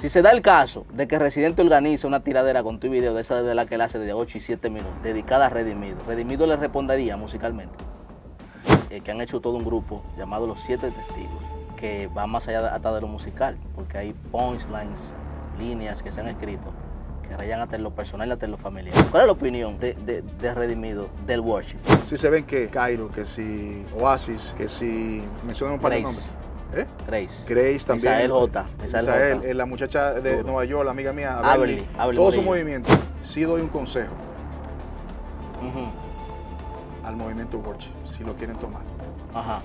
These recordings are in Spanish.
Si se da el caso de que Residente organiza una tiradera con tu video de esa de la que él hace de 8 y 7 minutos, dedicada a Redimido, Redimido le respondería musicalmente eh, que han hecho todo un grupo llamado Los Siete Testigos, que va más allá de, hasta de lo musical, porque hay points, lines, líneas que se han escrito que rayan hasta lo personal y hasta lo familiar. ¿Cuál es la opinión de, de, Redimido del worship? Si se ven que Cairo, que si Oasis, que si mencionan un par de nombres ¿Eh? Grace. Grace también. Isabel J. Isabel, eh, la muchacha de Nueva York, la amiga mía, de Todo su movimiento. Sí doy un consejo al movimiento Watch, si lo quieren tomar. Ajá.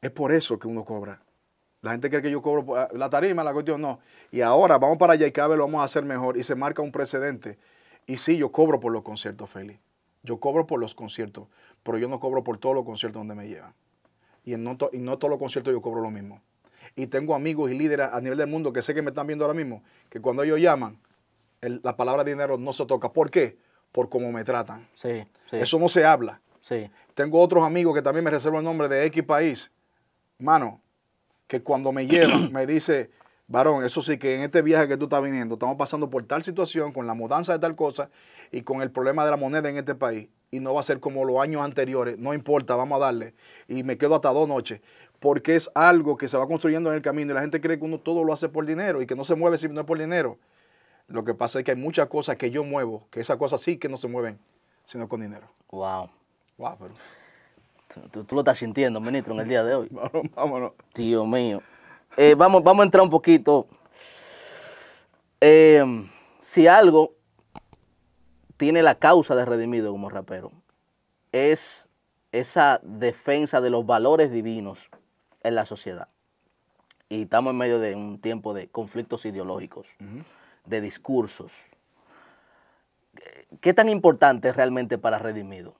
Es por eso que uno cobra. La gente cree que yo cobro ah, la tarima, la cuestión no. Y ahora vamos para allá y lo vamos a hacer mejor y se marca un precedente. Y sí, yo cobro por los conciertos, Feli. Yo cobro por los conciertos, pero yo no cobro por todos los conciertos donde me llevan. Y, no, todos los conciertos yo cobro lo mismo. Y tengo amigos y líderes a nivel del mundo que sé que me están viendo ahora mismo, que cuando ellos llaman, la palabra dinero no se toca. ¿Por qué? Por cómo me tratan. Sí, Eso no se habla. Sí. Tengo otros amigos que también me reservo el nombre de X país. Mano, que cuando me llevan me dice, varón, eso sí que en este viaje que tú estás viniendo estamos pasando por tal situación, con la mudanza de tal cosa y con el problema de la moneda en este país. Y no va a ser como los años anteriores, no importa, vamos a darle. Y me quedo hasta dos noches, porque es algo que se va construyendo en el camino y la gente cree que uno todo lo hace por dinero y que no se mueve si no es por dinero. Lo que pasa es que hay muchas cosas que yo muevo, que esas cosas sí que no se mueven, sino con dinero. Wow. Wow, pero... Tú, lo estás sintiendo, ministro, en el día de hoy. Vámonos, vámonos. Dios mío. Eh, vamos, vamos a entrar un poquito. Eh, si algo tiene la causa de redimido como rapero, es esa defensa de los valores divinos en la sociedad. Y estamos en medio de un tiempo de conflictos ideológicos, de discursos. ¿Qué tan importante es realmente para Redimido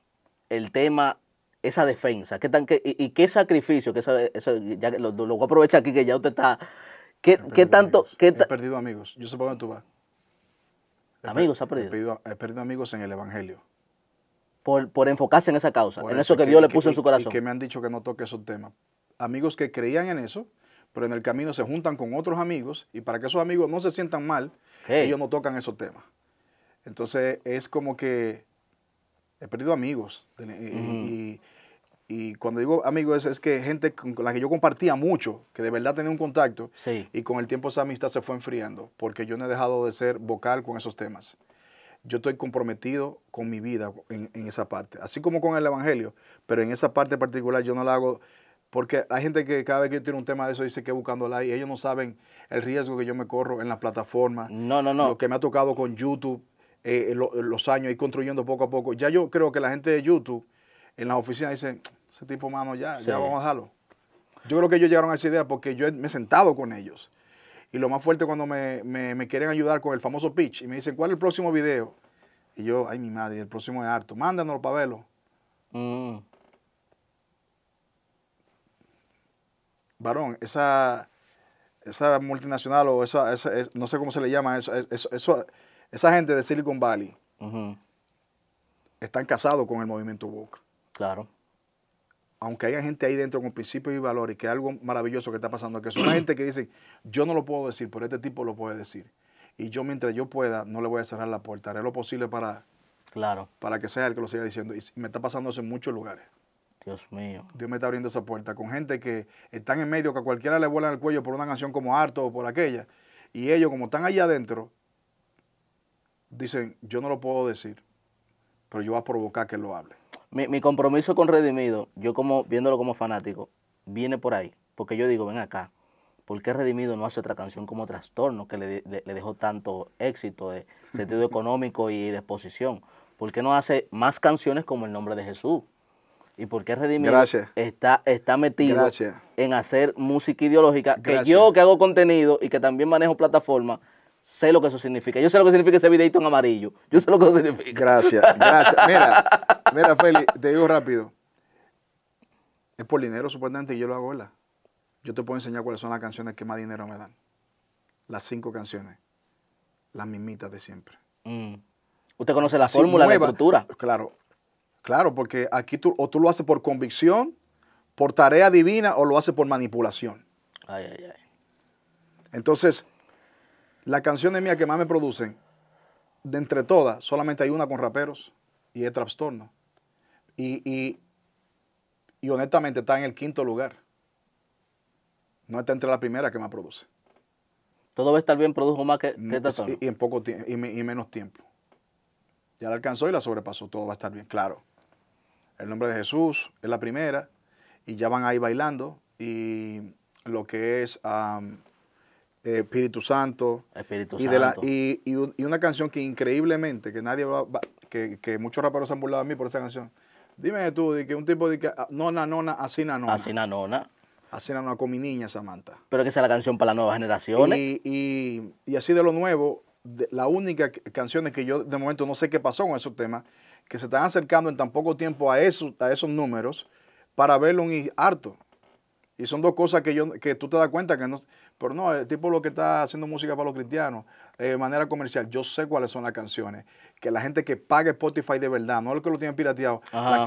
el tema esa defensa? ¿Qué y, qué sacrificio? Que eso, lo, voy a aprovechar aquí que ya usted está... ¿Qué, tanto...? Qué he perdido amigos. Yo sé para dónde tú vas. amigos, ha perdido. He perdido, amigos en el Evangelio. Por, enfocarse en esa causa, en eso, que, Dios le puso en su corazón. Y que me han dicho que no toque esos temas. Amigos que creían en eso, pero en el camino se juntan con otros amigos y para que esos amigos no se sientan mal, ellos no tocan esos temas. Entonces es como que he perdido amigos. Y, cuando digo amigos es, que gente con la que yo compartía mucho, que de verdad tenía un contacto, y con el tiempo esa amistad se fue enfriando, porque yo no he dejado de ser vocal con esos temas. Yo estoy comprometido con mi vida en, esa parte, así como con el Evangelio, pero en esa parte particular yo no la hago, porque hay gente que cada vez que yo tiro un tema de eso dice que buscándola y ellos no saben el riesgo que yo me corro en las plataformas, no, no, no. lo que me ha tocado con YouTube eh, los años, y construyendo poco a poco. Ya yo creo que la gente de YouTube en las oficinas dice, ese tipo, mano, ya, ya vamos a dejarlo. Yo creo que ellos llegaron a esa idea porque yo me he sentado con ellos. Y lo más fuerte cuando me, me, quieren ayudar con el famoso pitch y me dicen, ¿cuál es el próximo video? Y yo, ay, mi madre, el próximo es harto. Mándanoslo para verlo. Mm. Varón, esa, esa multinacional o esa, no sé cómo se le llama eso, eso, eso esa gente de Silicon Valley están casados con el movimiento woke. Claro. Aunque haya gente ahí dentro con principios y valores, que es algo maravilloso que está pasando, que son gente que dice, yo no lo puedo decir, pero este tipo lo puede decir. Y yo mientras yo pueda, no le voy a cerrar la puerta, haré lo posible para, claro. para que sea el que lo siga diciendo. Y me está pasando eso en muchos lugares. Dios mío. Dios me está abriendo esa puerta con gente que están en medio, que a cualquiera le vuelan el cuello por una canción como harto o por aquella. Y ellos, como están allá adentro, dicen, yo no lo puedo decir, pero yo voy a provocar que lo hable. Mi, compromiso con Redimido, yo como viéndolo como fanático, viene por ahí. Porque yo digo, ven acá, ¿por qué Redimido no hace otra canción como Trastorno, que le, dejó tanto éxito de sentido económico y de exposición? ¿Por qué no hace más canciones como El Nombre de Jesús? ¿Y por qué Redimido está, está metido en hacer música ideológica? Que yo que hago contenido y que también manejo plataformas, sé lo que eso significa. Yo sé lo que significa ese videito en amarillo. Yo sé lo que eso significa. Gracias, gracias. Mira, mira, Feli, te digo rápido. Es por dinero, supuestamente, y yo lo hago, ¿verdad? Yo te puedo enseñar cuáles son las canciones que más dinero me dan. Las cinco canciones. Las mismitas de siempre. Mm. Usted conoce la fórmula, de la estructura. Claro, claro, porque aquí tú, o tú lo haces por convicción, por tarea divina, o lo haces por manipulación. Ay, ay, ay. Entonces, las canciones mías que más me producen, de entre todas, solamente hay una con raperos y es Trastorno. Y, y, honestamente está en el quinto lugar. No está entre la primera que más produce. Todo va a estar bien, produjo más que, mm, que Y, en poco y, y menos tiempo. Ya la alcanzó y la sobrepasó. Todo va a estar bien, claro. El nombre de Jesús es la primera y ya van ahí bailando. Y lo que es eh, Espíritu Santo. Espíritu Santo. Y, una canción que increíblemente, que nadie va, que, muchos raperos se han burlado a mí por esa canción. Dime tú, de que un tipo de que ah, nona, nona, así nona. Así nona. Así nona con mi niña Samantha. Pero que sea la canción para las nuevas generaciones. Y, así de lo nuevo, la única canción que yo de momento no sé qué pasó con esos temas, que se están acercando en tan poco tiempo a, esos, a esos números para verlo en harto. Y son dos cosas que, yo, que tú te das cuenta que no. Pero no, el tipo lo que está haciendo música para los cristianos, eh, de manera comercial, yo sé cuáles son las canciones. Que la gente que paga Spotify de verdad, no los que lo tienen pirateado,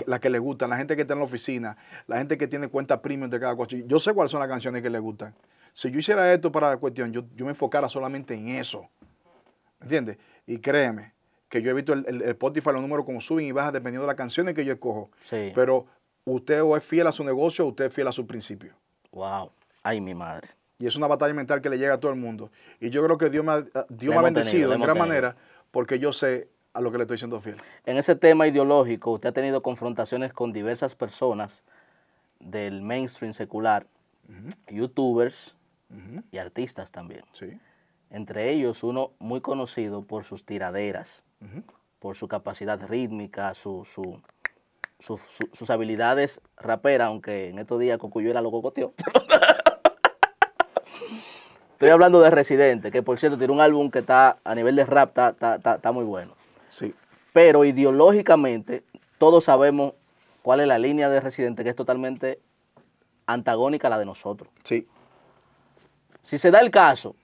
la que le gustan, la gente que está en la oficina, la gente que tiene cuenta premium de cada coche. Yo sé cuáles son las canciones que le gustan. Si yo hiciera esto para la cuestión, yo, me enfocara solamente en eso. ¿Entiendes? Y créeme, que yo he visto el, el, Spotify, los números como suben y bajan dependiendo de las canciones que yo escojo. Sí. Pero usted o es fiel a su negocio o usted es fiel a su principio. Wow, ay mi madre. Y es una batalla mental que le llega a todo el mundo. Y yo creo que Dios me ha, ah, bendecido de gran manera porque yo sé a lo que le estoy siendo fiel. En ese tema ideológico, usted ha tenido confrontaciones con diversas personas del mainstream secular, youtubers y artistas también. Sí. Entre ellos, uno muy conocido por sus tiraderas, por su capacidad rítmica, su, sus, habilidades raperas, aunque en estos días era lo cocoteó. Estoy hablando de Residente, que por cierto tiene un álbum que está a nivel de rap, está, muy bueno. Sí. Pero ideológicamente todos sabemos cuál es la línea de Residente, que es totalmente antagónica a la de nosotros. Sí. Si se da el caso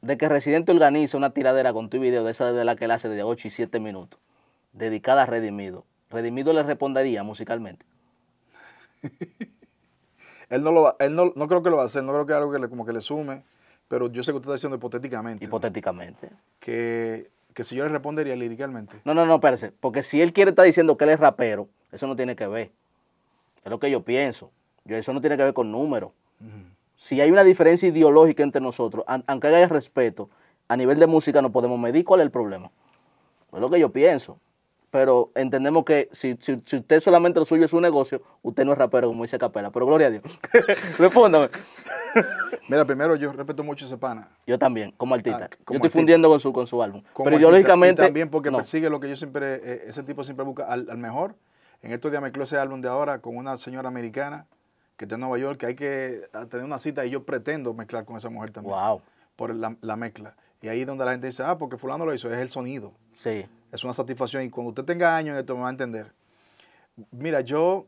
de que Residente organiza una tiradera con tu video de esa de la que él hace de 8 y 7 minutos, dedicada a Redimido, Redimido le respondería musicalmente. él no lo va, él no, creo que lo va a hacer, no creo que algo que le, como que le sume, pero yo sé que usted está diciendo hipotéticamente. Hipotéticamente. Que, si yo le respondería liricalmente. No, no, no, espérese, porque si él quiere estar diciendo que él es rapero, eso no tiene que ver. Es lo que yo pienso. Yo, eso no tiene que ver con números. Si hay una diferencia ideológica entre nosotros, aunque haya respeto, a nivel de música no podemos medir cuál es el problema. Es lo que yo pienso pero entendemos que si, usted solamente lo suyo es un negocio, usted no es rapero, como dice Capela. Pero gloria a Dios. Respóndame. Mira, primero yo respeto mucho a ese pana. Yo también, como artista. Ah, como yo estoy fundiendo con su, con su álbum. Como yo lógicamente también porque persigue lo que yo siempre, eh, ese tipo siempre busca al, mejor. En estos días mezcló ese álbum de ahora con una señora americana que está en Nueva York, que hay que tener una cita y yo pretendo mezclar con esa mujer también. Wow. Por la, la mezcla. Y ahí es donde la gente dice, ah, porque fulano lo hizo, es el sonido. Sí. Es una satisfacción. Y cuando usted tenga años esto, me va a entender. Mira, yo.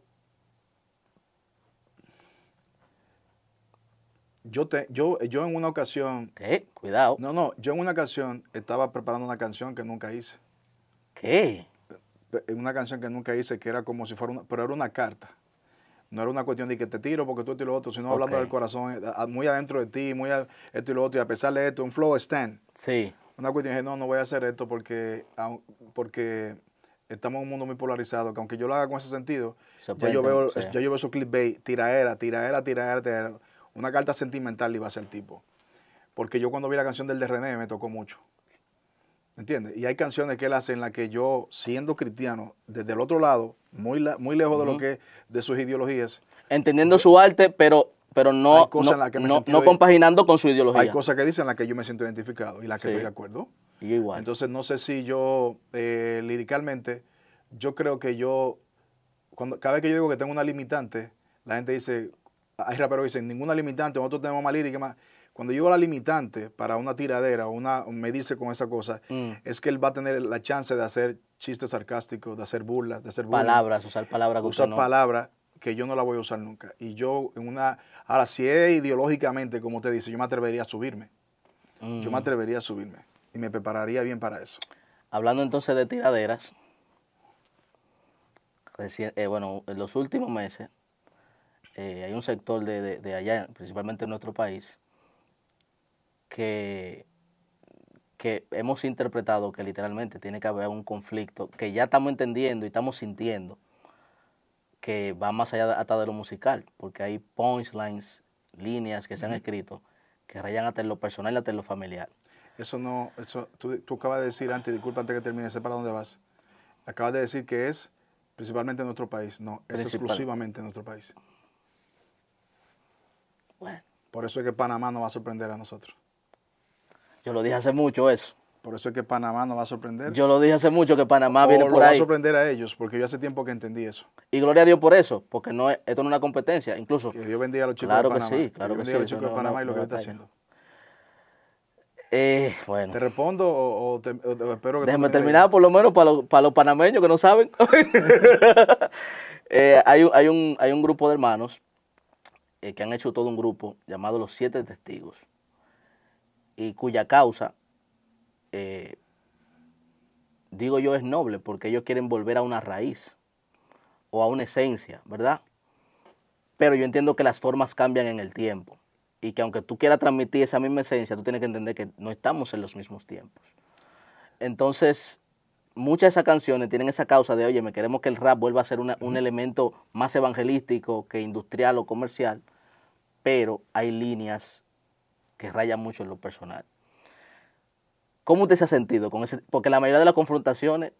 Yo, te, yo, yo en una ocasión. ¿Qué? Cuidado. No, no, yo en una ocasión estaba preparando una canción que nunca hice. ¿Qué? Eh, una canción que nunca hice, que era como si fuera una. Pero era una carta. No era una cuestión de que te tiro porque tú esto y lo otro, sino hablando del corazón, eh, ah, muy adentro de ti, muy esto y lo otro. Y a pesar de esto, un flow stand. Sí. Una cuestión de no, no voy a hacer esto porque, porque estamos en un mundo muy polarizado, que aunque yo lo haga con ese sentido, yo veo, ya yo veo esos clickbait, tiraera, tiraera, tiraera, Una carta sentimental iba a ser tipo. Porque yo cuando vi la canción del de René me tocó mucho. ¿Entiendes? Y hay canciones que él hace en las que yo, siendo cristiano, desde el otro lado, muy, muy lejos de lo que de sus ideologías. Entendiendo su arte, pero, pero no, no, compaginando con su ideología. Hay cosas que dicen en las que yo me siento identificado y las que estoy de acuerdo. igual. Entonces, no sé si yo, eh, liricalmente, yo creo que yo, cuando, cada vez que yo digo que tengo una limitante, la gente dice, hay raperos que dicen, ninguna limitante, nosotros tenemos más lírica, más. Cuando yo la limitante para una tiradera o una, medirse con esa cosa, mm. es que él va a tener la chance de hacer chistes sarcásticos, de hacer burlas, de hacer burlas. Palabras, usar palabras. Usar palabras que yo no la voy a usar nunca. Y yo, en una. Ahora, si es ideológicamente, como te dice, yo me atrevería a subirme. Yo me mm. atrevería a subirme. Y me prepararía bien para eso. Hablando entonces de tiraderas. Recién, eh, bueno, en los últimos meses eh, hay un sector de allá, principalmente en nuestro país, que, que hemos interpretado que literalmente tiene que haber un conflicto que ya estamos entendiendo y estamos sintiendo que va más allá hasta de lo musical, porque hay points, lines, líneas que se han escrito que rayan hasta lo personal y hasta lo familiar. Eso no, eso, tú, tú acabas de decir antes, disculpa antes que termine, sé para dónde vas. Acabas de decir que es principalmente en nuestro país, no, es exclusivamente en nuestro país. Bueno. Por eso es que Panamá no va a sorprender a nosotros. Yo lo dije hace mucho eso. Por eso es que Panamá no va a sorprender. Yo lo dije hace mucho que Panamá viene por ahí. lo va a sorprender a ellos, porque yo hace tiempo que entendí eso. Y gloria a Dios por eso, porque no esto no es una competencia, incluso. Que Dios bendiga a los chicos de Panamá. Claro que sí, claro que, sí. a los chicos de Panamá y lo que está haciendo. Eh, bueno. ¿Te respondo o, espero que... Déjame terminar, por lo menos para, para los panameños que no saben. Eh, hay, hay, un, hay un grupo de hermanos eh, que han hecho todo un grupo llamado Los Siete Testigos y cuya causa, eh, digo yo, es noble, porque ellos quieren volver a una raíz o a una esencia, ¿verdad? Pero yo entiendo que las formas cambian en el tiempo y que aunque tú quieras transmitir esa misma esencia, tú tienes que entender que no estamos en los mismos tiempos. Entonces, muchas de esas canciones tienen esa causa de, oye, me queremos que el rap vuelva a ser un elemento más evangelístico que industrial o comercial, pero hay líneas que raya mucho en lo personal. ¿Cómo usted se ha sentido con ese? Porque la mayoría de las confrontaciones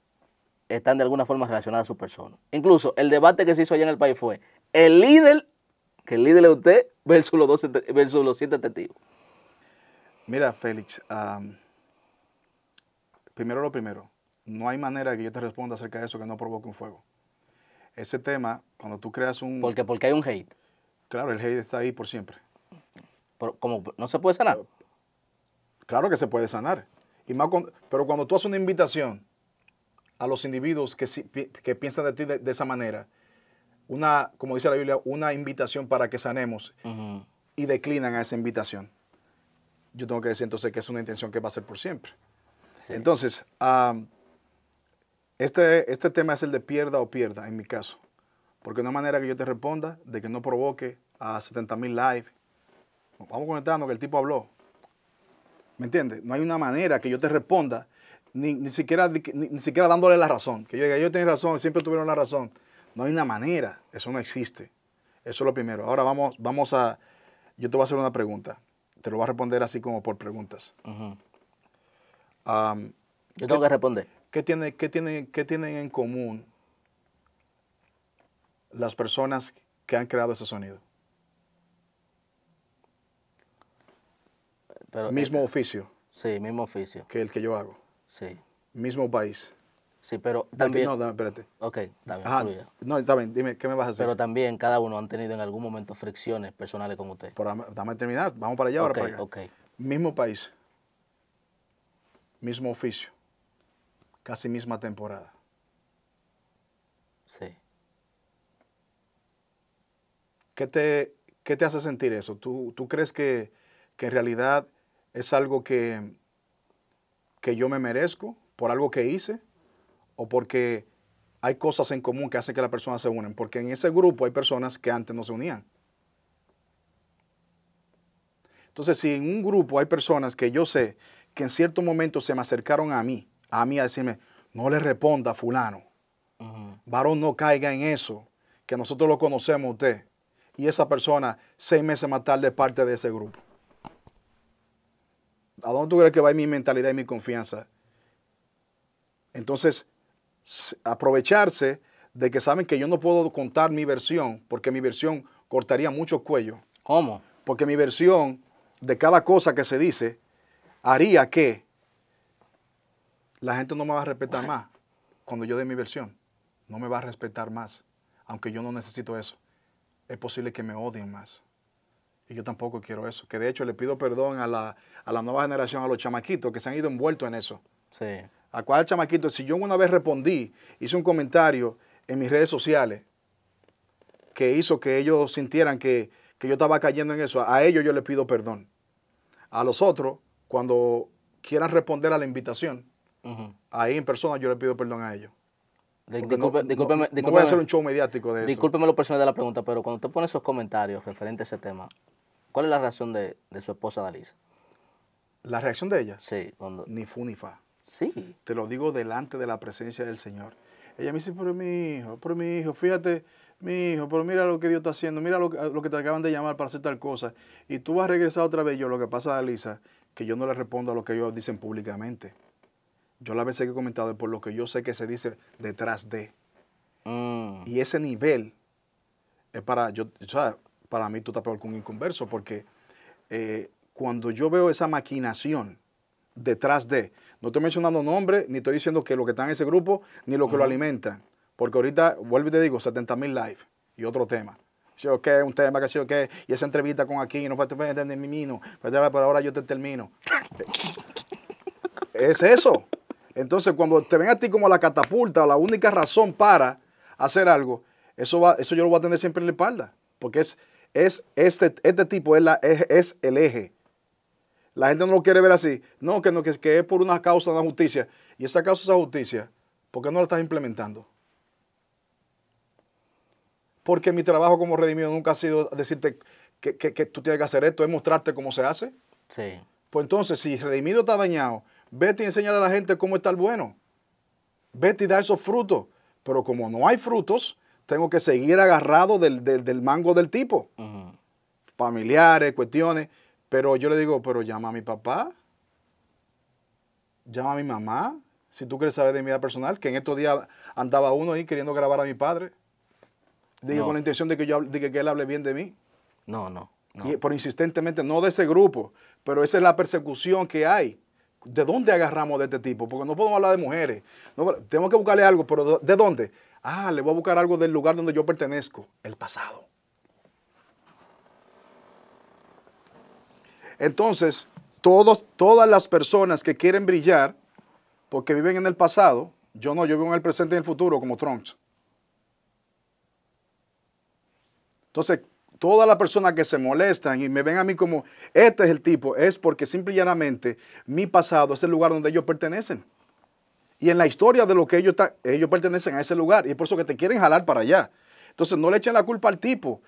están de alguna forma relacionadas a su persona. Incluso el debate que se hizo allá en el país fue el líder, que el líder es usted, versus los, 12, versus los siete testigos. Mira, Félix, primero lo primero, no hay manera que yo te responda acerca de eso que no provoque un fuego. Ese tema, cuando tú creas un... Porque, porque hay un hate. Claro, el hate está ahí por siempre no se puede sanar. Claro que se puede sanar. Y más pero cuando tú haces una invitación a los individuos que, que piensan de ti de, esa manera, una, como dice la Biblia, una invitación para que sanemos y declinan a esa invitación, yo tengo que decir entonces que es una intención que va a ser por siempre. Entonces, este, este tema es el de pierda o pierda, en mi caso. Porque una manera que yo te responda, de que no provoque a 70 mil vamos conectando que el tipo habló. ¿Me entiendes? No hay una manera que yo te responda, ni, siquiera, siquiera dándole la razón. Que yo diga, yo tengo razón, siempre tuvieron la razón. No hay una manera, eso no existe. Eso es lo primero. Ahora vamos, vamos a, yo te voy a hacer una pregunta. Te lo voy a responder así como por preguntas. yo tengo que responder. tiene, ¿Qué tienen en común las personas que han creado ese sonido? mismo eh, oficio. Sí, mismo oficio. Que el que yo hago. Sí. Mismo país. Sí, pero también... No, espérate. Ok, también. ah no, está bien, dime, ¿qué me vas a hacer? Pero también cada uno han tenido en algún momento fricciones personales como usted. Pero dame terminar, vamos para allá ahora. Para acá. Ok, Mismo país, mismo oficio, casi misma temporada. Sí. ¿Qué te, qué te hace sentir eso? ¿Tú, crees que, que en realidad es algo que, que yo me merezco por algo que hice o porque hay cosas en común que hacen que las personas se unen, porque en ese grupo hay personas que antes no se unían. Entonces, si en un grupo hay personas que yo sé que en cierto momento se me acercaron a mí, a mí a decirme, no le responda a fulano, varón no caiga en eso, que nosotros lo conocemos a usted, y esa persona seis meses más tarde es parte de ese grupo. ¿A dónde tú crees que va mi mentalidad y mi confianza? Entonces, aprovecharse de que saben que yo no puedo contar mi versión, porque mi versión cortaría muchos cuellos. ¿Cómo? Porque mi versión de cada cosa que se dice haría que la gente no me va a respetar más cuando yo dé mi versión. No me va a respetar más, aunque yo no necesito eso. Es posible que me odien más. Y yo tampoco quiero eso. Que de hecho le pido perdón a la, nueva generación, a los chamaquitos que se han ido envueltos en eso. Sí. ¿A cuál chamaquito? Si yo una vez respondí, hice un comentario en mis redes sociales que hizo que ellos sintieran que, yo estaba cayendo en eso. A ellos yo les pido perdón. A los otros, cuando quieran responder a la invitación, ahí en persona yo les pido perdón a ellos discúlpeme, voy hacer un show mediático de eso. discúlpeme lo personal de la pregunta, pero cuando usted pone esos comentarios referentes a ese tema, ¿cuál es la reacción de, su esposa Dalisa? ¿La reacción de ella? Sí. Ni fu ni fa. Sí. Te lo digo delante de la presencia del Señor. Ella me dice, pero mi hijo, por mi hijo, fíjate, mi hijo, pero mira lo que Dios está haciendo, mira lo, que te acaban de llamar para hacer tal cosa. Y tú vas a regresar otra vez. Yo, lo que pasa, a Dalisa, que yo no le respondo a lo que ellos dicen públicamente yo la veces que he comentado por lo que yo sé que se dice detrás de. Mm. Y ese nivel es para, yo, para mí tú estás peor que un inconverso, porque eh, cuando yo veo esa maquinación detrás de, no estoy mencionando nombres, ni estoy diciendo que lo que está en ese grupo, ni lo que lo alimenta. porque ahorita, vuelvo y te digo, 70 mil live y otro tema. Sí, ok, un tema que sí, ok, y esa entrevista con aquí, no entender mi mino, pero ahora yo te termino. es eso. Entonces, cuando te ven a ti como la catapulta, la única razón para hacer algo, eso, va, eso yo lo voy a tener siempre en la espalda, porque es, es este, este tipo es, la, es, el eje. La gente no lo quiere ver así. No, que, no, que, es por una causa, una justicia. Y esa causa, esa justicia, ¿por qué no la estás implementando? Porque mi trabajo como redimido nunca ha sido decirte que, que tú tienes que hacer esto, es mostrarte cómo se hace. Sí. Pues entonces, si redimido está dañado, Vete y enseñale a la gente cómo estar bueno. Vete y da esos frutos. Pero como no hay frutos, tengo que seguir agarrado del, mango del tipo. Familiares, cuestiones. Pero yo le digo, pero llama a mi papá, llama a mi mamá, si tú quieres saber de mi vida personal, que en estos días andaba uno ahí queriendo grabar a mi padre. Dije con la intención de que, yo, que él hable bien de mí. No, no. no. pero insistentemente, no de ese grupo, pero esa es la persecución que hay. ¿de dónde agarramos de este tipo? Porque no podemos hablar de mujeres. Tengo tenemos que buscarle algo, pero ¿de dónde? Ah, le voy a buscar algo del lugar donde yo pertenezco, el pasado. Entonces, todos, todas las personas que quieren brillar porque viven en el pasado, yo no, yo vivo en el presente y en el futuro como Trunks. Entonces, todas las personas que se molestan y me ven a mí como, este es el tipo, es porque simple y llanamente mi pasado es el lugar donde ellos pertenecen. Y en la historia de lo que ellos, están, ellos pertenecen a ese lugar. Y es por eso que te quieren jalar para allá. Entonces no le echen la culpa al tipo.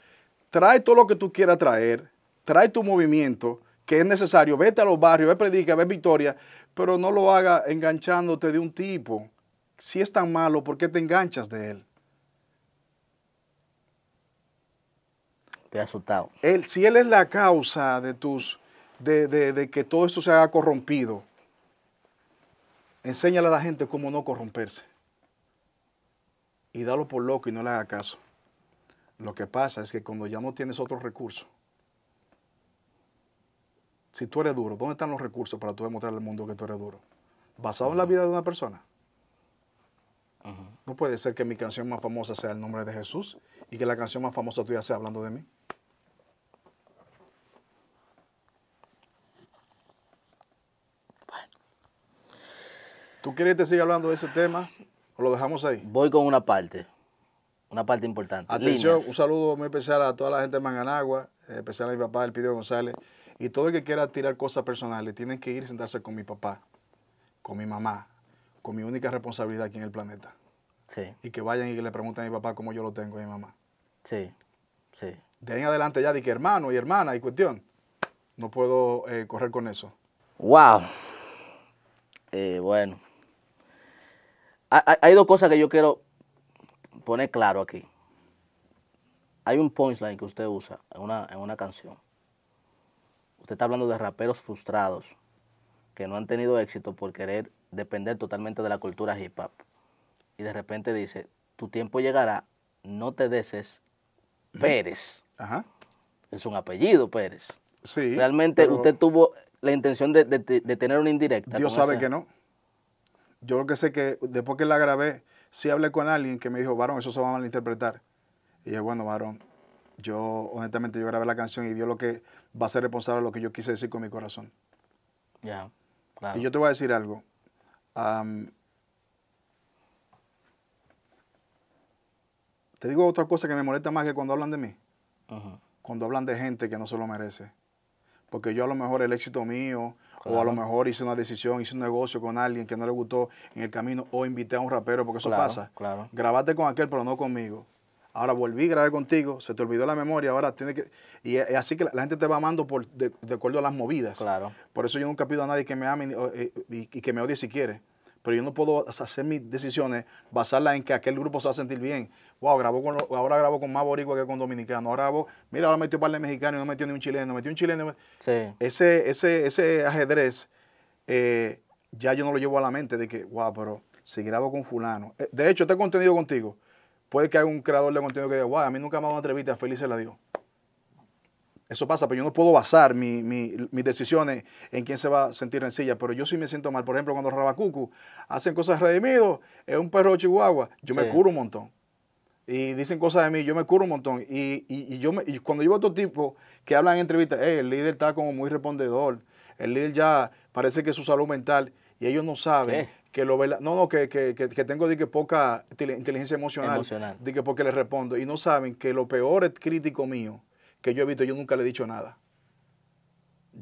Trae todo lo que tú quieras traer. Trae tu movimiento que es necesario. Vete a los barrios, ve predica, ve victoria. Pero no lo haga enganchándote de un tipo. Si es tan malo, ¿por qué te enganchas de él? Él, si él es la causa de tus, de, que todo esto se haya corrompido, enséñale a la gente cómo no corromperse. Y dalo por loco y no le haga caso. Lo que pasa es que cuando ya no tienes otros recursos, si tú eres duro, ¿dónde están los recursos para tú demostrarle al mundo que tú eres duro? Basado en la vida de una persona. No puede ser que mi canción más famosa sea el nombre de Jesús y que la canción más famosa tuya sea hablando de mí. ¿Tú quieres que te siga hablando de ese tema o lo dejamos ahí? Voy con una parte, una parte importante. Atención, un saludo muy especial a toda la gente de Manganagua, especial a mi papá, el Pidio González, y todo el que quiera tirar cosas personales, tienen que ir y sentarse con mi papá, con mi mamá, con mi única responsabilidad aquí en el planeta. Sí. Y que vayan y le pregunten a mi papá cómo yo lo tengo a mi mamá. Sí, sí. De ahí en adelante ya de que hermano y hermana y cuestión. No puedo eh, correr con eso. Wow. Eh, bueno, hay dos cosas que yo quiero poner claro aquí. Hay un punchline que usted usa en una, en una canción. Usted está hablando de raperos frustrados que no han tenido éxito por querer depender totalmente de la cultura hip hop. Y de repente dice, tu tiempo llegará, no te deses Pérez. Es un apellido, Pérez. Sí. Realmente usted tuvo la intención de, tener un indirecto. Dios sabe que no. Yo lo que sé que después que la grabé, sí hablé con alguien que me dijo, varón, eso se va a malinterpretar. Y dije, bueno, varón, yo honestamente yo grabé la canción y Dios lo que va a ser responsable de lo que yo quise decir con mi corazón. Ya, Y yo te voy a decir algo. te digo otra cosa que me molesta más que cuando hablan de mí. Cuando hablan de gente que no se lo merece. Porque yo a lo mejor el éxito mío, o a lo mejor hice una decisión, hice un negocio con alguien que no le gustó en el camino, o invité a un rapero, porque eso pasa. Claro. Grabaste con aquel, pero no conmigo. Ahora volví, grabé contigo, se te olvidó la memoria, ahora tiene que... Y es así que la, gente te va amando por, de, acuerdo a las movidas. Por eso yo nunca pido a nadie que me ame eh, y, que me odie si quiere. Pero yo no puedo hacer mis decisiones basarlas en que aquel grupo se va a sentir bien wow, grabó con, ahora grabo con más boricua que con dominicano, ahora mira, ahora metió un par de mexicanos y no metió ni un chileno, metió un chileno. Ese, ese, ese ajedrez eh, ya yo no lo llevo a la mente de que, wow, pero si grabo con fulano. Eh, de hecho, este contenido contigo, puede que haya un creador de contenido que diga, wow, a mí nunca me ha dado una entrevista, feliz se la dio. Eso pasa, pero yo no puedo basar mis decisiones en quién se va a sentir en silla, pero yo sí me siento mal. Por ejemplo, cuando Rabacucu hacen cosas redimidos, es un perro de chihuahua, yo me curo un montón y dicen cosas de mí, yo me curo un montón. Y, y, yo me, cuando llevo a otro tipo que hablan en entrevistas, eh, el líder está como muy respondedor, el líder ya parece que es su salud mental, y ellos no saben que lo verdad. no, no, que, tengo de poca inteligencia emocional, que porque le respondo, y no saben que lo peor es crítico mío que yo he visto, yo nunca le he dicho nada.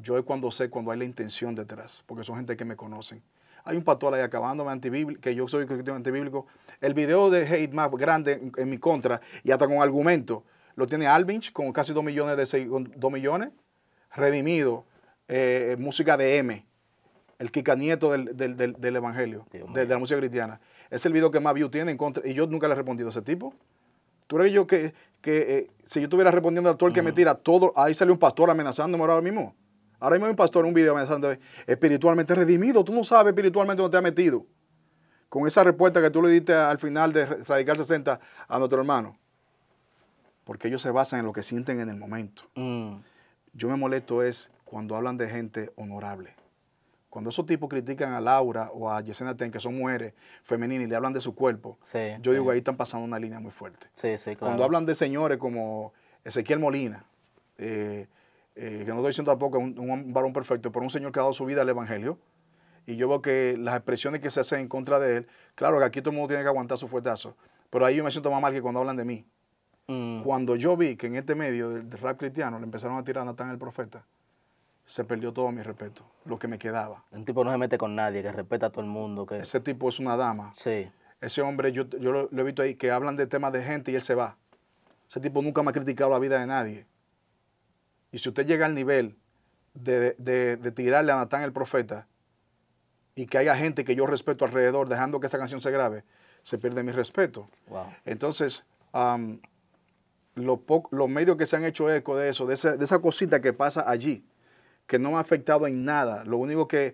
Yo es cuando sé, cuando hay la intención detrás, porque son gente que me conocen. Hay un pastor ahí acabándome antibíblico, que yo soy cristiano antibíblico. El video de hate más grande en, mi contra y hasta con argumento lo tiene Alvinch con casi 2 millones de 2 millones. Redimido, eh, eh, música de M, el Kika Nieto del, Evangelio, de, la música cristiana. Es el video que más view tiene en contra. Y yo nunca le he respondido a ese tipo. ¿Tú crees yo que, que eh, si yo estuviera respondiendo al actor que me tira todo, ahí salió un pastor amenazándome ahora mismo? Ahora mismo hay un pastor en un video amenazando espiritualmente redimido. Tú no sabes espiritualmente dónde te has metido. Con esa respuesta que tú le diste al final de Radical 60 a nuestro hermano. Porque ellos se basan en lo que sienten en el momento. Mm. Yo me molesto es cuando hablan de gente honorable. Cuando esos tipos critican a Laura o a Yesenia Ten, que son mujeres femeninas, y le hablan de su cuerpo, yo digo, ahí están pasando una línea muy fuerte. Cuando hablan de señores como Ezequiel Molina, eh, que eh, no estoy diciendo tampoco un, un varón perfecto, pero un señor que ha dado su vida al Evangelio. Y yo veo que las expresiones que se hacen en contra de él, claro que aquí todo el mundo tiene que aguantar su fuertazo, pero ahí yo me siento más mal que cuando hablan de mí. Mm. Cuando yo vi que en este medio del, rap cristiano le empezaron a tirar a Natán el profeta, se perdió todo mi respeto, lo que me quedaba. Un tipo no se mete con nadie, que respeta a todo el mundo. Que... Ese tipo es una dama. Sí. Ese hombre, yo, lo, he visto ahí, que hablan de temas de gente y él se va. Ese tipo nunca me ha criticado la vida de nadie. Y si usted llega al nivel de, tirarle a Natán el profeta y que haya gente que yo respeto alrededor dejando que esa canción se grabe, se pierde mi respeto. Entonces, los medios que se han hecho eco de eso, de esa, cosita que pasa allí, que no me ha afectado en nada, lo único que,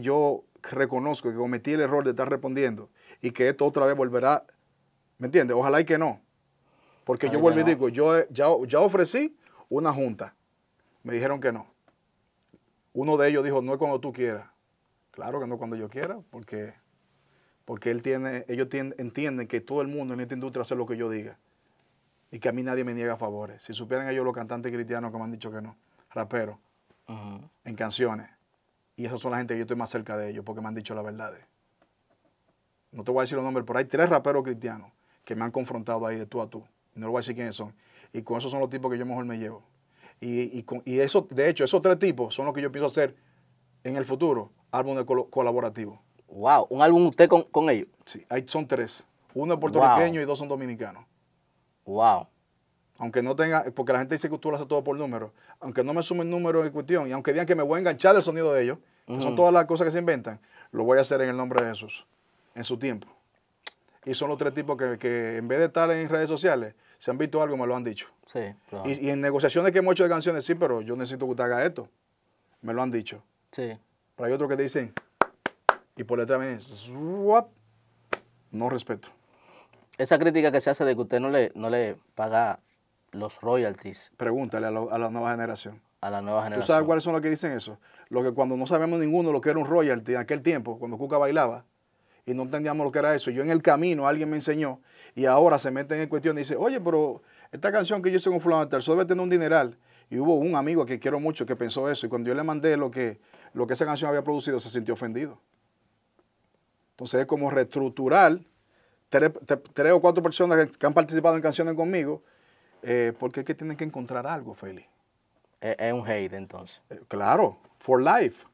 yo reconozco que cometí el error de estar respondiendo y que esto otra vez volverá, ¿me entiendes? Ojalá y que no. Porque yo vuelvo y digo, yo ya ofrecí una junta me dijeron que no. Uno de ellos dijo, no es cuando tú quieras. Claro que no cuando yo quiera, porque, porque él tiene, ellos entienden que todo el mundo en esta industria hace lo que yo diga y que a mí nadie me niega favores. Si supieran ellos los cantantes cristianos que me han dicho que no, raperos, en canciones. Y esas son la gente que yo estoy más cerca de ellos porque me han dicho la verdad. No te voy a decir los nombres, pero hay tres raperos cristianos que me han confrontado ahí de tú a tú. No les voy a decir quiénes son. Y con esos son los tipos que yo mejor me llevo. Y, y, eso, de hecho, esos tres tipos son los que yo pienso hacer en el futuro, álbum de colaborativo. Wow, un álbum usted con, ellos. Sí, hay, son tres. Uno es puertorriqueño y dos son dominicanos. Wow. Aunque no tenga, porque la gente dice que tú lo haces todo por número. Aunque no me sumen números en cuestión y aunque digan que me voy a enganchar del sonido de ellos, que son mm. todas las cosas que se inventan, lo voy a hacer en el nombre de esos, en su tiempo. Y son los tres tipos que en vez de estar en redes sociales, si han visto algo me lo han dicho. Sí, y, en negociaciones que hemos hecho de canciones, sí, pero yo necesito que usted haga esto. Me lo han dicho. Sí. Pero hay otros que te dicen, y por letra me dicen, no respeto. Esa crítica que se hace de que usted no le, no le paga los royalties. Pregúntale a, a la nueva generación. A la nueva generación. ¿Tú sabes cuáles son los que dicen eso? Lo que cuando no sabemos ninguno lo que era un royalty en aquel tiempo, cuando Cuca bailaba, y no entendíamos lo que era eso. Yo en el camino alguien me enseñó y ahora se meten en cuestión y dice, oye, pero esta canción que yo hice con fulano tal, debe tener un dineral. Y hubo un amigo que quiero mucho que pensó eso y cuando yo le mandé lo que, lo que esa canción había producido se sintió ofendido. Entonces es como reestructurar tres, o cuatro personas que, han participado en canciones conmigo eh, porque es que tienen que encontrar algo, Feli. Es, un hate entonces. Eh, claro, for life.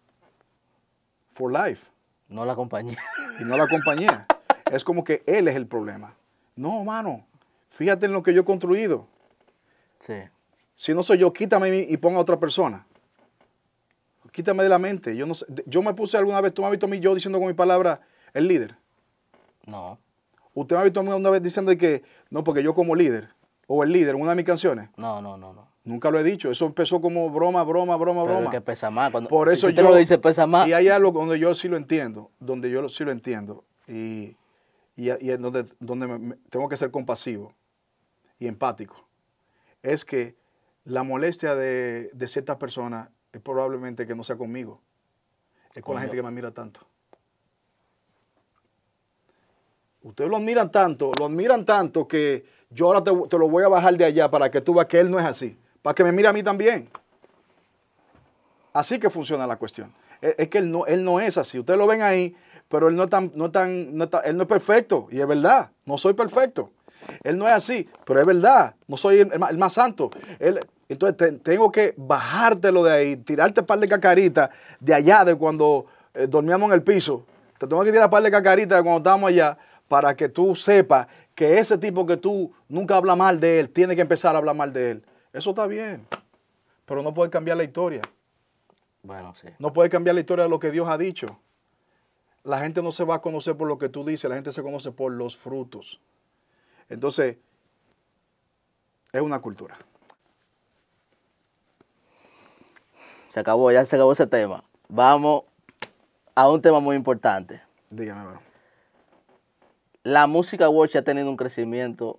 For life. No la compañía. Y no la compañía. es como que él es el problema. No, mano, fíjate en lo que yo he construido. Sí. Si no soy yo, quítame y ponga a otra persona. Quítame de la mente. Yo, no yo me puse alguna vez, tú me has visto a mí yo diciendo con mi palabra, el líder. No. Usted me ha visto a mí una vez diciendo que, no, porque yo como líder, o el líder, una de mis canciones. No, no, no, no. Nunca lo he dicho. Eso empezó como broma, broma, broma, broma. que pesa más. Cuando, Por eso lo dice, pesa más. Y hay algo donde yo sí lo entiendo. Donde yo sí lo entiendo. Y, y, donde, donde tengo que ser compasivo y empático. Es que la molestia de, ciertas personas es probablemente que no sea conmigo. Es con, la gente que me mira tanto. Ustedes lo miran tanto, lo miran tanto que yo ahora te, lo voy a bajar de allá para que tú veas que él no es así para que me mire a mí también. Así que funciona la cuestión. Es, que él no, él no es así. Ustedes lo ven ahí, pero él no, tan, no, tan, él no es perfecto. Y es verdad, no soy perfecto. Él no es así, pero es verdad, no soy el, más, santo. entonces tengo que bajártelo de ahí, tirarte un par de cacaritas de allá, de cuando eh, dormíamos en el piso. Te tengo que tirar un par de cacaritas de cuando estábamos allá para que tú sepas que ese tipo que tú nunca habla mal de él, tiene que empezar a hablar mal de él. Eso está bien, pero no puede cambiar la historia. Bueno, sí. No puede cambiar la historia de lo que Dios ha dicho. La gente no se va a conocer por lo que tú dices, la gente se conoce por los frutos. Entonces, es una cultura. Se acabó, ya se acabó ese tema. Vamos a un tema muy importante. Dígame, bueno. La música Watch ha tenido un crecimiento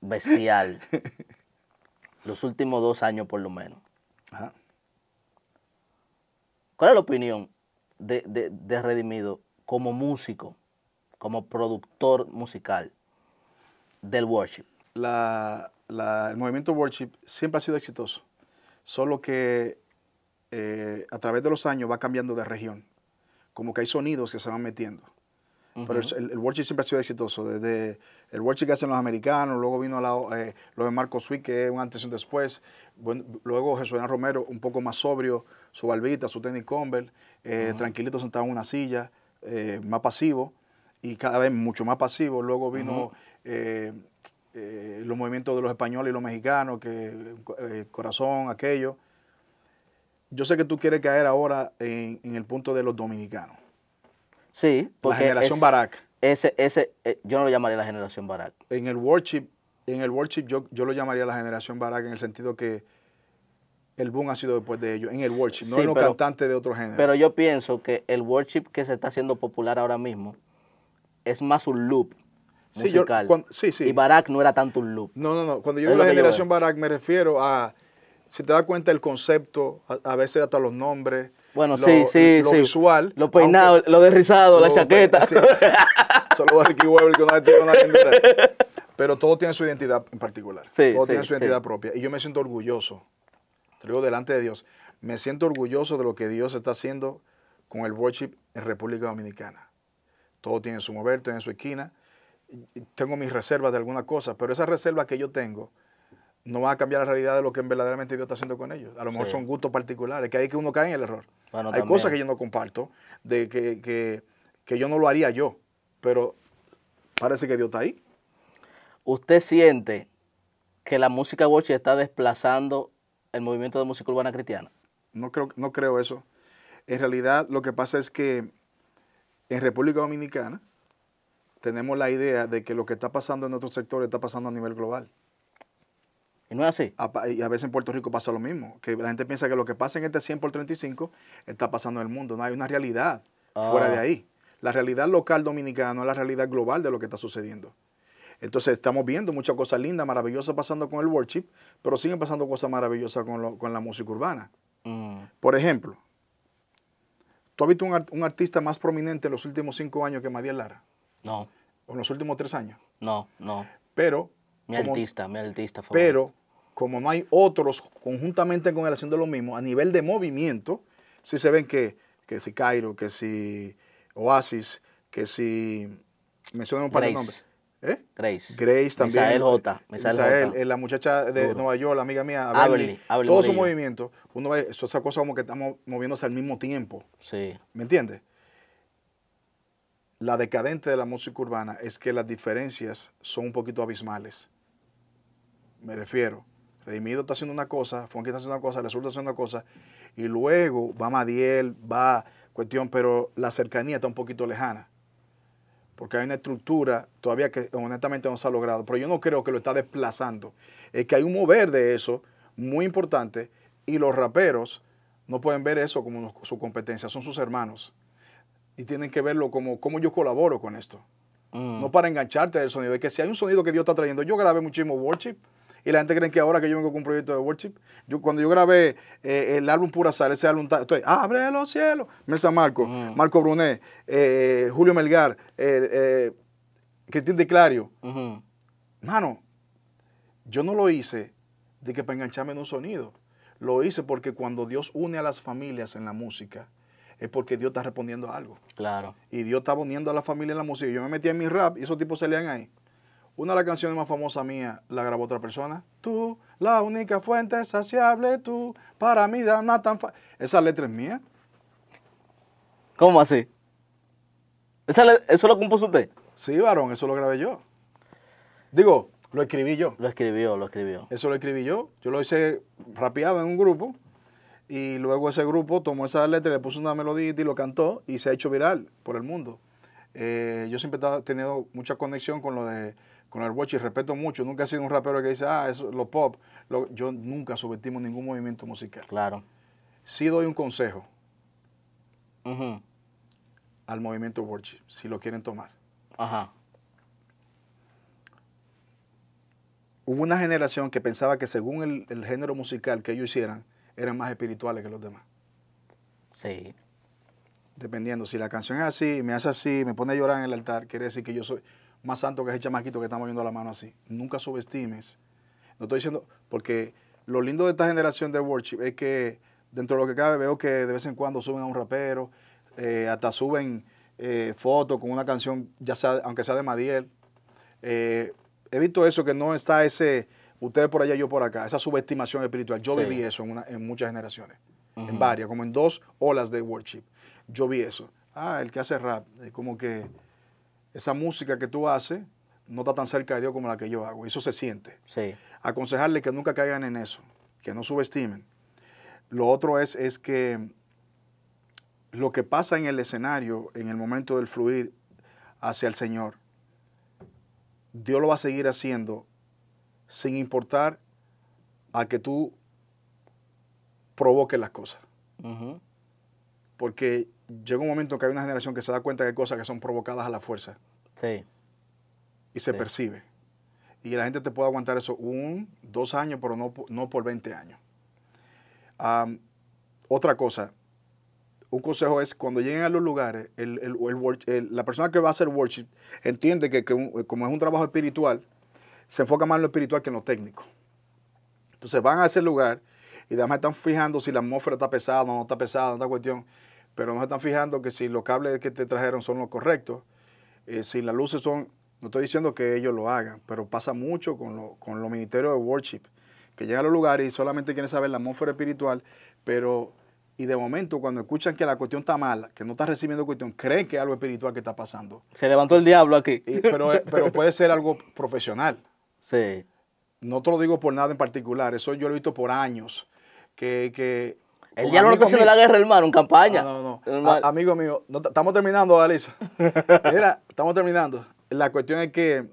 bestial. los últimos dos años por lo menos. ¿Cuál es la opinión de, Redimido como músico, como productor musical del worship? La, el movimiento worship siempre ha sido exitoso, solo que eh, a través de los años va cambiando de región, como que hay sonidos que se van metiendo. Pero el, el, siempre ha sido exitoso. Desde el Walsh que hacen los americanos, luego vino eh, lo de Marco Sweet, que es un antes y un después. luego Jesús Romero, un poco más sobrio, su barbita, su tenis Combel, eh, tranquilito sentado en una silla, eh, más pasivo y cada vez mucho más pasivo. Luego vino los movimientos de los españoles y los mexicanos, que corazón, aquello. Yo sé que tú quieres caer ahora en el punto de los dominicanos. Sí, porque. La generación es, Ese, eh, yo no lo llamaría la generación Barak. En el worship, en el worship yo, lo llamaría la generación Barak en el sentido que el boom ha sido después de ellos, en el worship, no en los cantantes de otro género. Pero yo pienso que el worship que se está haciendo popular ahora mismo es más un loop musical. sí, sí. Y Barak no era tanto un loop. No, no, no. Cuando yo digo la generación Barak me refiero a, si te das cuenta, el concepto, a veces hasta los nombres, bueno, sí, sí, sí, lo visual. Lo peinado, lo derrizado, la chaqueta. Sí. Solo Ricky que una, tiene una Pero todo tiene su identidad en particular. todo tiene su identidad propia. Y yo me siento orgulloso. Te delante de Dios. Me siento orgulloso de lo que Dios está haciendo con el worship en República Dominicana. Todo tiene su mover, tiene su esquina. Tengo mis reservas de algunas cosas, pero esas reservas que yo tengo, no va a cambiar la realidad de lo que verdaderamente Dios está haciendo con ellos. A lo mejor son gustos particulares, que hay que uno cae en el error. hay cosas que yo no comparto, de que, yo no lo haría yo, pero parece que Dios está ahí. ¿Usted siente que la música watch está desplazando el movimiento de música urbana cristiana? No creo, no creo eso. En realidad lo que pasa es que en República Dominicana tenemos la idea de que lo que está pasando en otros sectores está pasando a nivel global. ¿Y no es así? y a veces en Puerto Rico pasa lo mismo, que la gente piensa que lo que pasa en este 100 por 35 está pasando en el mundo. No hay una realidad fuera ah. de ahí. La realidad local dominicana no es la realidad global de lo que está sucediendo. Entonces estamos viendo muchas cosas lindas, maravillosas pasando con el worship, pero siguen pasando cosas maravillosas con, la música urbana. Mm. Por ejemplo, ¿tú has visto un, artista más prominente en los últimos cinco años que Madiel Lara? No. ¿O en los últimos tres años? No, no. Pero... Mi artista, mi artista favorito. Pero como no hay otros conjuntamente con él haciendo lo mismo, a nivel de movimiento, si se ven que, que si Cairo, que si Oasis, que si mencionen un par de nombres. ¿eh? Grace. Grace también. Misael J. Misael, eh, la muchacha de Nueva York, la amiga mía, Averly. Todo su movimiento, uno ve esa cosa como que estamos moviéndose al mismo tiempo. Sí. ¿Me entiendes? La decadente de la música urbana es que las diferencias son un poquito abismales. Me refiero. Redimido está haciendo una cosa, Fonky está haciendo una cosa, Resulta haciendo una cosa, y luego va Madiel, va cuestión, pero la cercanía está un poquito lejana, porque hay una estructura todavía que honestamente no se ha logrado, pero yo no creo que lo está desplazando. Es que hay un mover de eso muy importante y los raperos no pueden ver eso como su competencia, son sus hermanos y tienen que verlo como cómo yo colaboro con esto. Mm. No para engancharte del sonido, es que si hay un sonido que Dios está trayendo, yo grabé muchísimo worship, y la gente cree que ahora que yo vengo con un proyecto de worship, yo cuando yo grabé eh, el álbum Pura Sal, ese álbum, estoy, abre los cielos, Melsa Marco, ah. Marco Brunet, eh, Julio Melgar, eh, eh Cristín de Clario. Mano, yo no lo hice de que para engancharme en un sonido. Lo hice porque cuando Dios une a las familias en la música, es porque Dios está respondiendo a algo. Claro. Y Dios está uniendo a la familia en la música. Yo me metí en mi rap y esos tipos se lean ahí. Una de las canciones más famosas mía la grabó otra persona. Tú, la única fuente saciable, tú, para mí, más tan fácil. Esa letra es mía. ¿Cómo así? ¿Eso lo compuso usted? Sí, varón, eso lo grabé yo. Digo, lo escribí yo. Lo escribió, lo escribió. Eso lo escribí yo. Yo lo hice rapeado en un grupo. Y luego ese grupo tomó esa letra, le puso una melodía y lo cantó y se ha hecho viral por el mundo. Eh, yo siempre he tenido mucha conexión con lo de con el Watch y respeto mucho. Nunca he sido un rapero que dice, ah, eso, lo pop. yo nunca subestimo ningún movimiento musical. Claro. Sí doy un consejo al movimiento Watch, si lo quieren tomar. Ajá. Hubo una generación que pensaba que según el, el género musical que ellos hicieran, eran más espirituales que los demás. Sí dependiendo. Si la canción es así, me hace así, me pone a llorar en el altar, quiere decir que yo soy, más santo que ese chamaquito que estamos viendo a la mano así. Nunca subestimes. No estoy diciendo, porque lo lindo de esta generación de worship es que dentro de lo que cabe veo que de vez en cuando suben a un rapero, eh, hasta suben eh, fotos con una canción, ya sea, aunque sea de Madiel. Eh, he visto eso, que no está ese, ustedes por allá, yo por acá, esa subestimación espiritual. Yo viví eso en, una, en muchas generaciones, en varias, como en dos olas de worship. Yo vi eso. Ah, el que hace rap, como que esa música que tú haces no está tan cerca de Dios como la que yo hago. Eso se siente. Sí. Aconsejarle que nunca caigan en eso, que no subestimen. Lo otro es, es que lo que pasa en el escenario, en el momento del fluir hacia el Señor, Dios lo va a seguir haciendo sin importar a que tú provoques las cosas. Porque llega un momento que hay una generación que se da cuenta que hay cosas que son provocadas a la fuerza. Sí. Y se percibe. Y la gente te puede aguantar eso un, dos años, pero no, no por 20 años. otra cosa, un consejo es cuando lleguen a los lugares, el, la persona que va a hacer worship entiende que, eh, como es un trabajo espiritual, se enfoca más en lo espiritual que en lo técnico. Entonces van a ese lugar y además están fijando si la atmósfera está pesada o no está pesada, no está cuestión pero no se están fijando que si los cables que te trajeron son los correctos, eh, si las luces son, no estoy diciendo que ellos lo hagan, pero pasa mucho con, con los ministerios de worship, que llegan a los lugares y solamente quieren saber la atmósfera espiritual, pero y de momento cuando escuchan que la cuestión está mala, que no está recibiendo cuestión, creen que es algo espiritual que está pasando. Se levantó el diablo aquí. pero, eh, pero puede ser algo profesional. Sí. No te lo digo por nada en particular, eso yo lo he visto por años, que, que el ya no está haciendo la guerra, hermano, en campaña. No, no, no. amigo mío, estamos terminando, Alisa. Mira, estamos terminando. La cuestión es que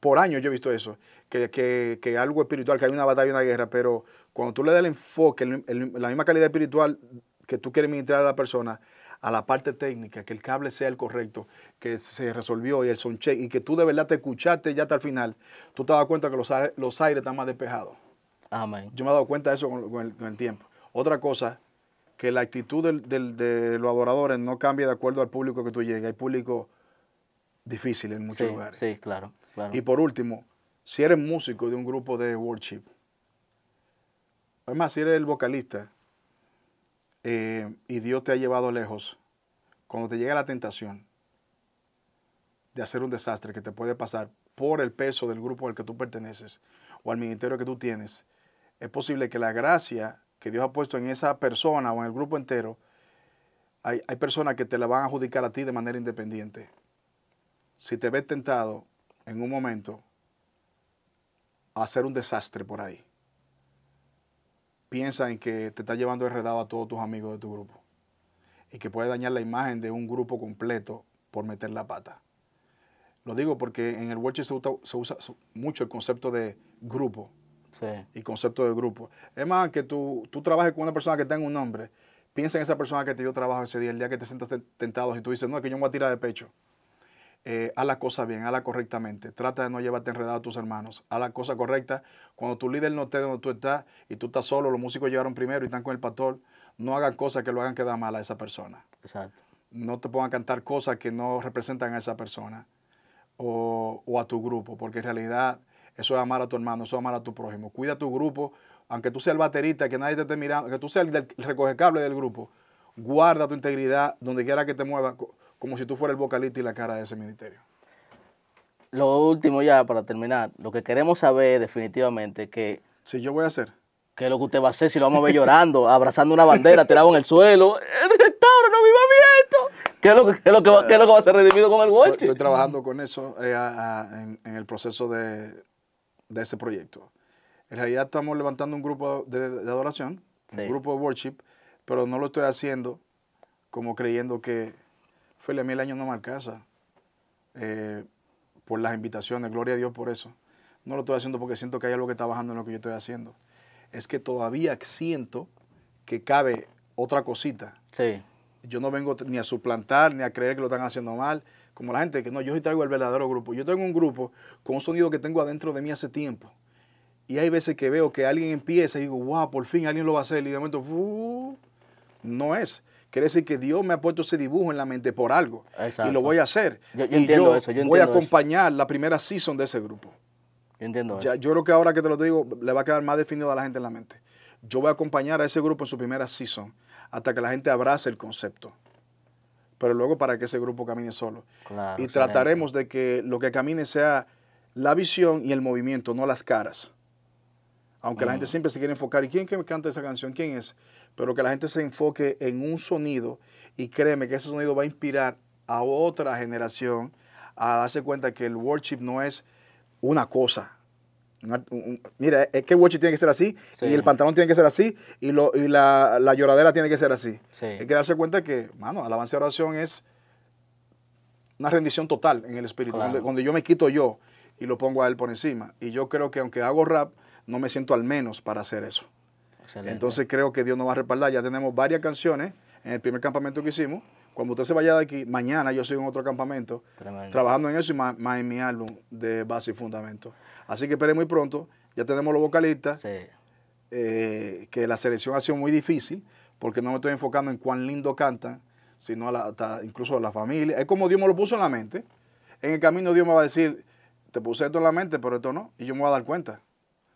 por años yo he visto eso, que, algo espiritual, que hay una batalla, y una guerra, pero cuando tú le das el enfoque, la misma calidad espiritual que tú quieres ministrar a la persona, a la parte técnica, que el cable sea el correcto, que se resolvió y el sonche, y que tú de verdad te escuchaste ya hasta el final, tú te das cuenta que los, aires están más despejados. Amén. Yo me he dado cuenta de eso con el tiempo. Otra cosa, que la actitud de los adoradores no cambie de acuerdo al público que tú llegues. Hay público difícil en muchos lugares. Sí, claro, Y por último, si eres músico de un grupo de worship, además, si eres el vocalista eh, y Dios te ha llevado lejos, cuando te llega la tentación de hacer un desastre que te puede pasar por el peso del grupo al que tú perteneces o al ministerio que tú tienes, es posible que la gracia que Dios ha puesto en esa persona o en el grupo entero, hay, personas que te la van a adjudicar a ti de manera independiente. Si te ves tentado en un momento a hacer un desastre por ahí, piensa en que te está llevando enredado a todos tus amigos de tu grupo y que puede dañar la imagen de un grupo completo por meter la pata. Lo digo porque en el Watch se usa mucho el concepto de grupo y concepto de grupo. Es más, que tú, tú trabajes con una persona que tenga un nombre, piensa en esa persona que te dio trabajo ese día, el día que te sientas tentado y tú dices, no, es que yo me voy a tirar de pecho. Eh, haz las cosas bien, hazla correctamente. Trata de no llevarte enredado a tus hermanos. Haz la cosa correcta. Cuando tu líder no esté donde tú estás y tú estás solo, los músicos llegaron primero y están con el pastor, no hagan cosas que lo hagan quedar mal a esa persona. Exacto. No te pongan a cantar cosas que no representan a esa persona o a tu grupo, porque en realidad eso es amar a tu hermano, eso es amar a tu prójimo. Cuida tu grupo, aunque tú seas el baterista, que nadie te esté mirando, que tú seas el, recogecable del grupo. Guarda tu integridad donde quiera que te muevas, como si tú fueras el vocalista y la cara de ese ministerio. Lo último ya para terminar, lo que queremos saber definitivamente que... Si yo voy a hacer. ¿Qué es lo que usted va a hacer si lo vamos a ver llorando, abrazando una bandera, tirado en el suelo? ¡El restaurante no me iba ¿Qué es lo qué es lo que, va, a ser redimido con el bolche? Estoy, trabajando con eso eh, en, el proceso de, de ese proyecto. En realidad estamos levantando un grupo de, adoración, un grupo de worship, pero no lo estoy haciendo como creyendo que fue a el año no me alcanza eh, por las invitaciones, gloria a Dios por eso. No lo estoy haciendo porque siento que hay algo que está bajando en lo que yo estoy haciendo. Es que todavía siento que cabe otra cosita. Yo no vengo ni a suplantar, ni a creer que lo están haciendo mal. Como la gente que no, yo sí traigo el verdadero grupo. Yo tengo un grupo con un sonido que tengo adentro de mí hace tiempo. Y hay veces que veo que alguien empieza y digo, wow, por fin alguien lo va a hacer. Y de momento, no es. Quiere decir que Dios me ha puesto ese dibujo en la mente por algo. Y lo voy a hacer. y yo voy a acompañar la primera season de ese grupo. entiendo eso. Yo creo que ahora que te lo digo, le va a quedar más definido a la gente en la mente. Yo voy a acompañar a ese grupo en su primera season hasta que la gente abrace el concepto pero luego para que ese grupo camine solo. y trataremos de que lo que camine sea la visión y el movimiento, no las caras. Aunque la gente siempre se quiere enfocar, ¿y quién que canta esa canción? ¿Quién es? Pero que la gente se enfoque en un sonido y créeme que ese sonido va a inspirar a otra generación a darse cuenta que el worship no es una cosa, Mira, es que el watch tiene que ser así, y el pantalón tiene que ser así, y, la, lloradera tiene que ser así. Hay que darse cuenta que, mano, alabanza y oración es una rendición total en el espíritu, donde, yo me quito yo y lo pongo a él por encima. Y yo creo que aunque hago rap, no me siento al menos para hacer eso. Entonces creo que Dios nos va a respaldar. Ya tenemos varias canciones en el primer campamento que hicimos. Cuando usted se vaya de aquí, mañana yo soy en otro campamento, trabajando en eso y más en mi álbum de base y fundamento. Así que espere muy pronto. Ya tenemos los vocalistas. Sí. Eh, que la selección ha sido muy difícil porque no me estoy enfocando en cuán lindo cantan, sino incluso a la familia. Es como Dios me lo puso en la mente. En el camino Dios me va a decir, te puse esto en la mente, pero esto no. Y yo me voy a dar cuenta.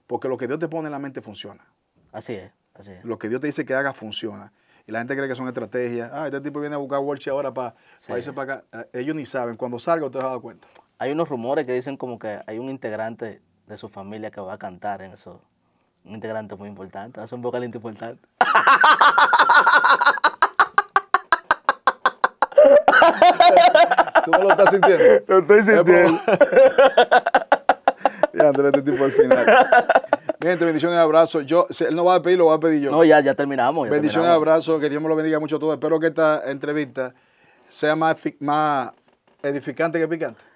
Porque lo que Dios te pone en la mente funciona. Así es, así es. Lo que Dios te dice que haga funciona. Y la gente cree que son estrategias. Ah, este tipo viene a buscar Walsh ahora para irse para acá. Eh, ellos ni saben. Cuando salga, usted se va a dar cuenta. Hay unos rumores que dicen como que hay un integrante de su familia que va a cantar en eso. Un integrante muy importante, hace un vocalito importante. ¿Tú no lo estás sintiendo? Lo estoy sintiendo. ya, André, este tipo al final. Mi gente, bendiciones, abrazos. Yo, si él no va a pedir, lo va a pedir yo. No, ya, ya terminamos. bendiciones, y abrazos. Que Dios me lo bendiga mucho a todos. Espero que esta entrevista sea más edificante que picante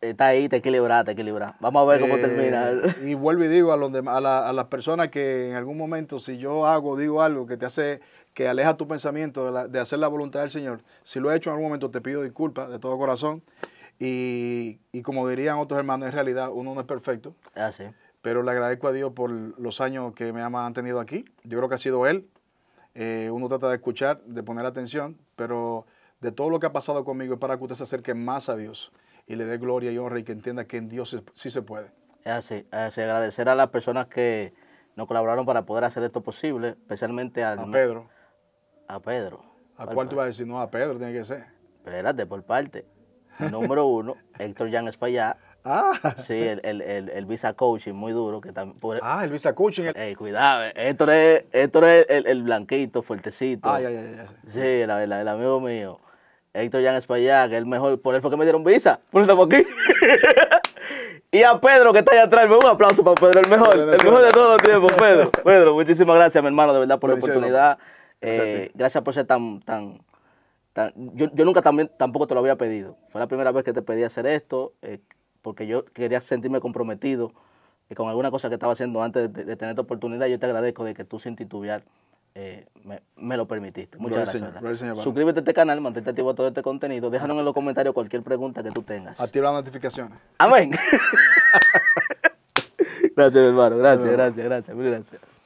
está ahí, te equilibrada, te equilibrada. Vamos a ver cómo termina. Eh, y vuelvo y digo a, las personas que en algún momento, si yo hago, digo algo que te hace, que aleja tu pensamiento de, hacer la voluntad del Señor, si lo he hecho en algún momento, te pido disculpas de todo corazón. Y, como dirían otros hermanos, en realidad uno no es perfecto. Ah, pero le agradezco a Dios por los años que me han tenido aquí. Yo creo que ha sido Él. Eh, uno trata de escuchar, de poner atención, pero de todo lo que ha pasado conmigo es para que usted se acerque más a Dios y le dé gloria y honra y que entienda que en Dios sí se puede. Es así, Agradecer a las personas que nos colaboraron para poder hacer esto posible, especialmente al, a Pedro. A Pedro. ¿A cuál, te tú vas a decir? No, a Pedro tiene que ser. Espérate, por parte. Número uno, Héctor Jan Espaillá. Ah. Sí, el, el, el, Visa Coaching, muy duro. Que también, e-, ah, el Visa Coaching. Ey, cuidado, eh, Héctor es, Héctor es el, blanquito, fuertecito. Ah, ya, ya, ya. Sí, verdad, el amigo mío. Héctor Jan Espaillat, el mejor, por él fue que me dieron visa, por eso estamos aquí. y a Pedro, que está allá atrás, un aplauso para Pedro, el mejor, el mejor de todos los tiempos, Pedro. Pedro, muchísimas gracias, mi hermano, de verdad, por la oportunidad. Eh, gracias por ser tan, tan, Yo, nunca también, tampoco te lo había pedido. Fue la primera vez que te pedí hacer esto, eh, porque yo quería sentirme comprometido eh, con alguna cosa que estaba haciendo antes de, tener esta oportunidad. Yo te agradezco de que tú sin titubear eh, me, lo permitiste. Muchas gracias. Suscríbete a este canal, mantente activo a todo este contenido. Déjanos en los comentarios cualquier pregunta que tú tengas. Activa las notificaciones. Amén. gracias, hermano. Gracias, gracias, gracias. muchas gracias.